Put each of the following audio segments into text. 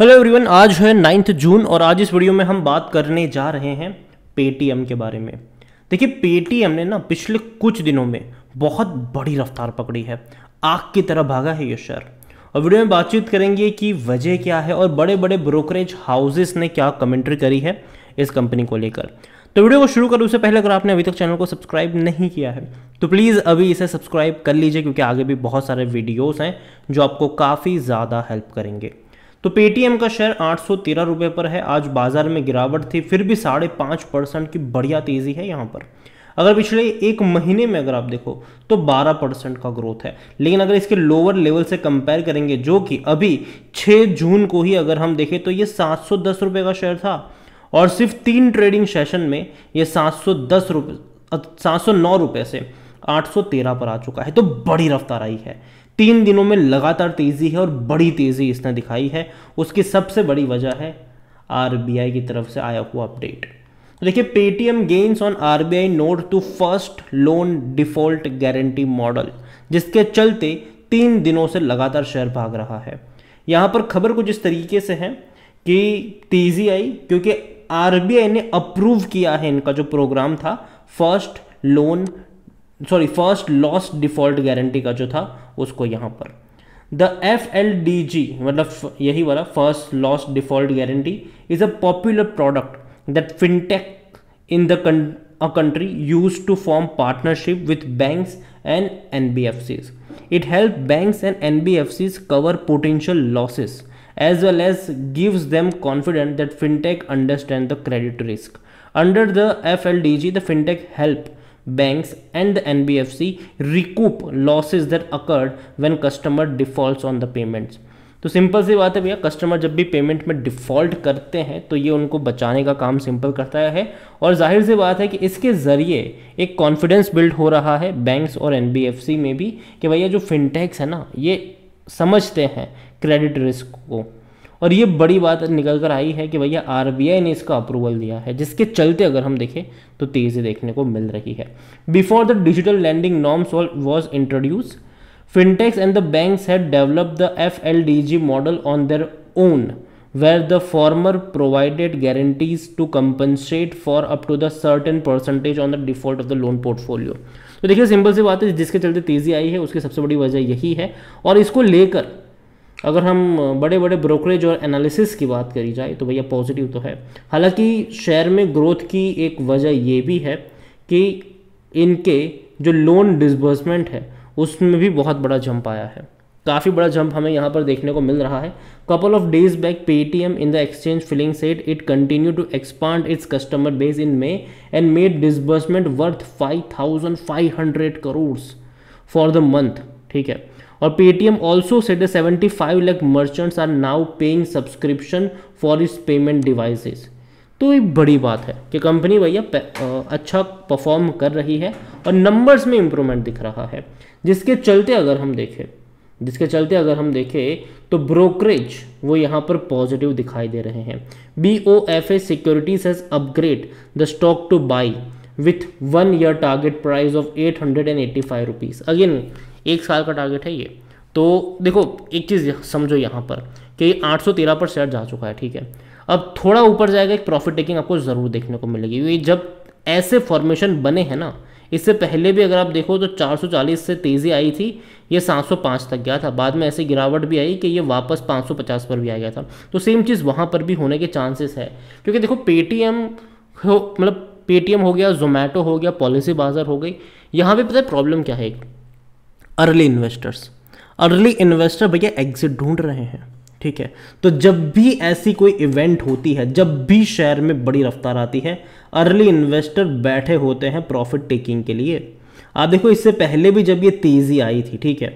Hello everyone आज है ninth जून और आज इस वीडियो में हम बात करने जा रहे हैं पेटीएम के बारे में देखिए पेटीएम ने ना पिछले कुछ दिनों में बहुत बड़ी रफ्तार पकड़ी है आग की तरह भागा है ये शेयर और वीडियो में बातचीत करेंगे कि वजह क्या है और बड़े बड़े ब्रोकरेज हाउसेस ने क्या कमेंट्री करी है इस कंपनी को लेकर तो वीडियो को शुरू करूँ उससे पहले अगर आपने अभी तक चैनल को सब्सक्राइब नहीं किया है तो प्लीज़ अभी इसे सब्सक्राइब कर लीजिए क्योंकि आगे भी बहुत सारे वीडियोज़ हैं जो आपको काफ़ी ज़्यादा हेल्प करेंगे तो पेटीएम का शेयर आठ सौ पर है आज बाजार में गिरावट थी फिर भी साढ़े पाँच परसेंट की बढ़िया तेज़ी है यहाँ पर अगर पिछले एक महीने में अगर आप देखो तो 12 परसेंट का ग्रोथ है लेकिन अगर इसके लोअर लेवल से कंपेयर करेंगे जो कि अभी 6 जून को ही अगर हम देखें तो ये सात सौ का शेयर था और सिर्फ तीन ट्रेडिंग सेशन में ये सात सौ दस रुपये सात सौ नौ से आठ पर आ चुका है तो बड़ी रफ्तार आई है तीन दिनों में लगातार तेज़ी है और बड़ी तेज़ी इसने दिखाई है उसकी सबसे बड़ी वजह है आर की तरफ से आया हुआ अपडेट तो देखिए Paytm gains on R B I nod to first loan default guarantee model जिसके चलते तीन दिनों से लगातार शेयर भाग रहा है यहां पर खबर कुछ इस तरीके से है कि तेज़ी आई क्योंकि आर ने अप्रूव किया है इनका जो प्रोग्राम था first loan sorry first loss default guarantee का जो था उसको यहाँ पर the F L D G मतलब यही वाला first loss default guarantee is a popular product that fintech in the a country used to form partnership with banks and NBFCs. It helps banks and NBFCs cover potential losses as well as gives them confidence that fintech understand the credit risk. Under the FLDG, the fintech help banks and the NBFC recoup losses that occurred when customer defaults on the payments तो simple सी बात है भैया customer जब भी payment में default करते हैं तो ये उनको बचाने का काम सिंपल करता है और जाहिर सी बात है कि इसके ज़रिए एक कॉन्फिडेंस बिल्ड हो रहा है बैंक्स और एनबीएफसी में भी कि भैया जो फिनटेक्स है ना ये समझते हैं क्रेडिट रिस्क को और ये बड़ी बात निकल कर आई है कि भैया आर ने इसका अप्रूवल दिया है जिसके चलते अगर हम देखें तो तेज़ी देखने को मिल रही है before the digital landing norms was introduce fintechs and the banks had developed the F L D G model on their own where the former provided guarantees to compensate for up to the certain percentage on the default of the loan portfolio तो देखिए simple सी बात है जिसके चलते तेजी आई है उसकी सबसे बड़ी वजह यही है और इसको लेकर अगर हम बड़े बड़े ब्रोकरेज और एनालिसिस की बात करी जाए तो भैया पॉजिटिव तो है हालांकि शेयर में ग्रोथ की एक वजह ये भी है कि इनके जो लोन डिसबर्समेंट है उसमें भी बहुत बड़ा जंप आया है काफ़ी बड़ा जंप हमें यहाँ पर देखने को मिल रहा है couple of days back Paytm in the exchange filing set it continue to expand its customer base in May and made disbursement worth five thousand five hundred crore for the month ठीक है और Paytm also said seventy five lakh merchants are now paying subscription for its payment devices तो ये बड़ी बात है कि company भैया अच्छा परफॉर्म कर रही है और नंबर्स में इम्प्रूवमेंट दिख रहा है जिसके चलते अगर हम देखें जिसके चलते अगर हम देखें तो ब्रोकरेज वो यहाँ पर पॉजिटिव दिखाई दे रहे हैं B O F A securities has upgrade the stock to buy with one year target price of eight hundred and eighty five rupees again एक साल का टारगेट है ये तो देखो एक चीज़ समझो यहाँ पर कि आठ सौ तेरह पर शेयर जा चुका है ठीक है अब थोड़ा ऊपर जाएगा एक प्रॉफिट टेकिंग आपको ज़रूर देखने को मिलेगी क्योंकि जब ऐसे फॉर्मेशन बने हैं ना इससे पहले भी अगर आप देखो तो 440 से तेज़ी आई थी ये 705 तक गया था बाद में ऐसी गिरावट भी आई कि ये वापस 550 पर भी आ गया था तो सेम चीज़ वहाँ पर भी होने के चांसेस है क्योंकि देखो पेटीएम मतलब पेटीएम हो गया जोमेटो हो गया पॉलिसी बाजार हो गई यहाँ पे पता है प्रॉब्लम क्या है अर्ली इन्वेस्टर्स अर्ली इन्वेस्टर भैया एग्जिट ढूंढ रहे हैं ठीक है तो जब भी ऐसी कोई इवेंट होती है जब भी शेयर में बड़ी रफ्तार आती है अर्ली इन्वेस्टर बैठे होते हैं प्रॉफिट टेकिंग के लिए आप देखो इससे पहले भी जब ये तेज़ी आई थी ठीक है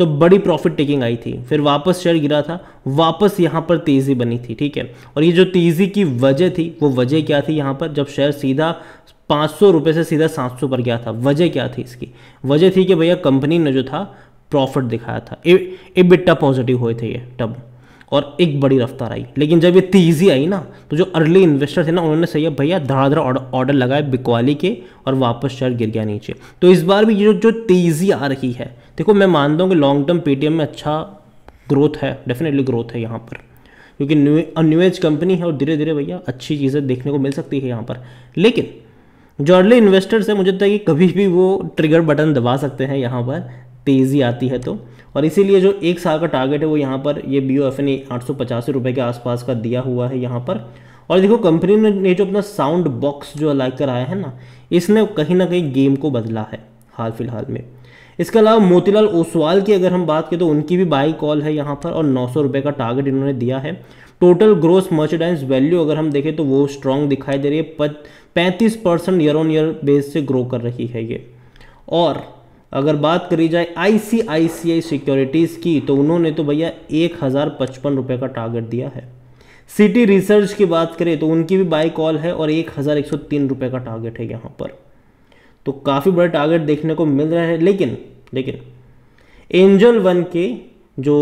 तो बड़ी प्रॉफिट टेकिंग आई थी फिर वापस शेयर गिरा था वापस यहाँ पर तेज़ी बनी थी ठीक है और ये जो तेज़ी की वजह थी वो वजह क्या थी यहाँ पर जब शेयर सीधा पाँच सौ रुपये से सीधा सात सौ पर गया था वजह क्या थी इसकी वजह थी कि भैया कंपनी ने जो था प्रॉफिट दिखाया था बिट्टा पॉजिटिव हुए थे ये टब और एक बड़ी रफ्तार आई लेकिन जब ये तेज़ी आई ना तो जो अर्ली इन्वेस्टर थे ना उन्होंने सही है भैया धड़ाधड़ा ऑर्डर लगाए बिकवाली के और वापस शेयर गिर गया नीचे तो इस बार भी ये जो जो तेज़ी आ रही है देखो मैं मानता हूँ कि लॉन्ग टर्म पेटीएम में अच्छा ग्रोथ है डेफिनेटली ग्रोथ है यहाँ पर क्योंकि न्यू न्यू एज कंपनी है और धीरे धीरे भैया अच्छी चीज़ें देखने को मिल सकती है यहाँ पर लेकिन जो अर्ली इन्वेस्टर्स हैं मुझे लगता है कि कभी भी वो ट्रिगर बटन दबा सकते हैं यहाँ पर तेज़ी आती है तो और इसीलिए जो एक साल का टारगेट है वो यहाँ पर ये बी ओ एफ ने आठ के आसपास का दिया हुआ है यहाँ पर और देखो कंपनी ने जो अपना साउंड बॉक्स जो लाइक कर आया है ना इसने कहीं ना कहीं गेम को बदला है हाल फिलहाल में इसके अलावा मोतीलाल ओसवाल की अगर हम बात करें तो उनकी भी बाई कॉल है यहाँ पर और नौ सौ का टारगेट इन्होंने दिया है टोटल ग्रोस मर्चेडाइज वैल्यू अगर हम देखें तो वो स्ट्रांग दिखाई दे रही है पैंतीस percent year on year base से ग्रो कर रही है ये और अगर बात करी जाए आईसीआईसीआई सिक्योरिटीज़ की तो उन्होंने तो भैया एक हज़ार पचपन रुपए का टारगेट दिया है सिटी रिसर्च की बात करें तो उनकी भी बाई कॉल है और एक हज़ार एक सौ तीन रुपए का टारगेट है यहाँ पर तो काफ़ी बड़े टारगेट देखने को मिल रहे हैं लेकिन लेकिन एंजल वन के जो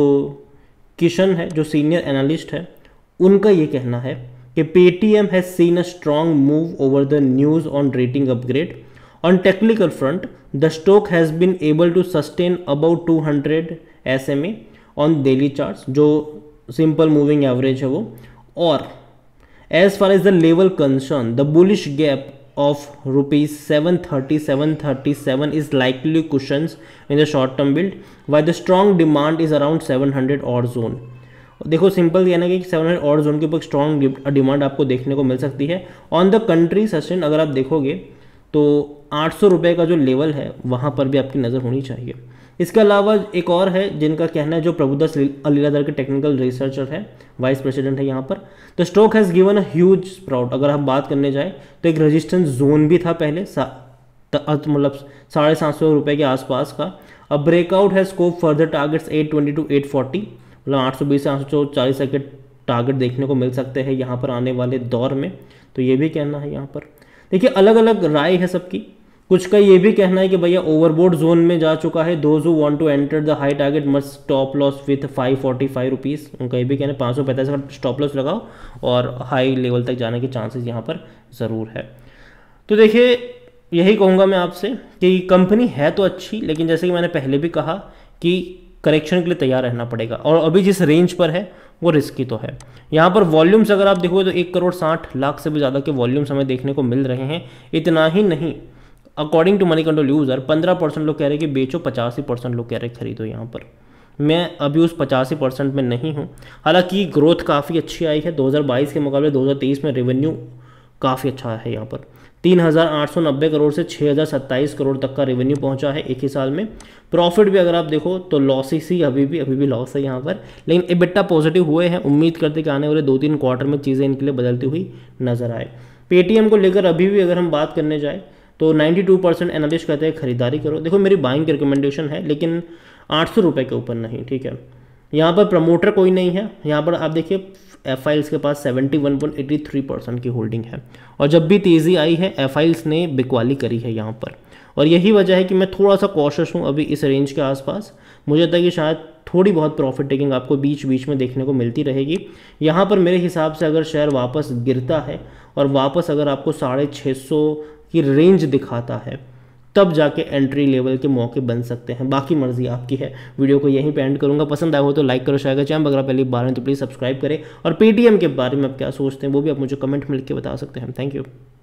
किशन है जो सीनियर एनालिस्ट है उनका ये कहना है कि Paytm has seen a strong move over the news on rating upgrade On technical front, the stock has been able to sustain about 200 SMA on daily charts जो simple moving average है वो और as far as the level concern, the bullish gap of rupees 730 737 is likely cushions in the short term build while the strong demand is around 700 odd zone देखो simple ये ना कि 700 और zone के ऊपर स्ट्रॉन्ग डिमांड आपको देखने को मिल सकती है ऑन द कंट्री सस्टेन अगर आप देखोगे तो आठ रुपए का जो लेवल है वहाँ पर भी आपकी नज़र होनी चाहिए इसके अलावा एक और है जिनका कहना है जो प्रभुदास अलीलादर के टेक्निकल रिसर्चर है वाइस प्रेसिडेंट है यहाँ पर तो stroke has given a huge sprout अगर हम बात करने जाएँ तो एक रजिस्टेंस जोन भी था पहले मतलब साढ़े सात सौ रुपये के आसपास का अब ब्रेकआउट है scope further targets 820 to eight forty मतलब आठ सौ बीस से 840 तक के टारगेट देखने को मिल सकते हैं यहाँ पर आने वाले दौर में तो ये भी कहना है यहाँ पर देखिए अलग अलग राय है सबकी कुछ का ये भी कहना है कि भैया ओवरबोर्ड जोन में जा चुका है those who want to enter the high target must stop loss with five forty five rupees उनका ये भी कहना है पाँच सौ पैंतालीस का स्टॉप लॉस लगाओ और हाई लेवल तक जाने के चांसेस यहाँ पर ज़रूर है तो देखिए यही कहूँगा मैं आपसे कि कंपनी है तो अच्छी लेकिन जैसे कि मैंने पहले भी कहा कि करेक्शन के लिए तैयार रहना पड़ेगा और अभी जिस रेंज पर है वो रिस्की तो है यहाँ पर वॉल्यूम्स अगर आप देखोगे तो एक करोड़ साठ लाख से भी ज़्यादा के वॉल्यूम्स हमें देखने को मिल रहे हैं इतना ही नहीं according to money control user पंद्रह परसेंट लोग कह रहे हैं कि बेचो पचासी परसेंट लोग कह रहे हैं खरीदो यहाँ पर मैं अभी उस पचासी परसेंट में नहीं हूँ हालांकि ग्रोथ काफ़ी अच्छी आई है 2022 के मुकाबले 2023 में रेवेन्यू काफ़ी अच्छा है यहाँ पर 3,890 करोड़ से 6,027 करोड़ तक का रेवेन्यू पहुंचा है एक ही साल में प्रॉफिट भी अगर आप देखो तो लॉसेस ही अभी भी अभी भी लॉस है यहाँ पर लेकिन इबिट्टा पॉजिटिव हुए हैं उम्मीद करते कि आने वाले दो तीन क्वार्टर में चीज़ें इनके लिए बदलती हुई नजर आए पेटीएम को लेकर अभी भी अगर हम बात करने जाए तो 92 परसेंट एनालिस्ट कहते हैं खरीदारी करो देखो मेरी बाइंग की रिकमेंडेशन है लेकिन आठ सौ के ऊपर नहीं ठीक है यहाँ पर प्रमोटर कोई नहीं है यहाँ पर आप देखिए एफ आइल्स के पास 71.83 परसेंट की होल्डिंग है और जब भी तेज़ी आई है एफ आइल्स ने बिकवाली करी है यहाँ पर और यही वजह है कि मैं थोड़ा सा कॉशस हूँ अभी इस रेंज के आसपास मुझे लगता है कि शायद थोड़ी बहुत प्रॉफिट टेकिंग आपको बीच बीच में देखने को मिलती रहेगी यहाँ पर मेरे हिसाब से अगर शेयर वापस गिरता है और वापस अगर आपको साढ़े छः सौ की रेंज दिखाता है तब जाके एंट्री लेवल के मौके बन सकते हैं बाकी मर्जी आपकी है वीडियो को यहीं पे एंड करूँगा पसंद आया हो तो लाइक करो शेयर करो चैनल अगर पहली बार हैं तो प्लीज़ सब्सक्राइब करें और पेटीएम के बारे में आप क्या सोचते हैं वो भी आप मुझे कमेंट लिख के बता सकते हैं थैंक यू